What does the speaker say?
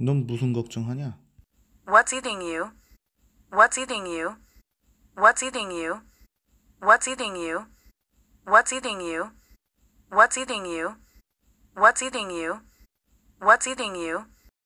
넌 무슨 걱정하냐? What's eating you? What's eating you? What's eating you? What's eating you? What's eating you? What's eating you? What's eating you? What's eating you?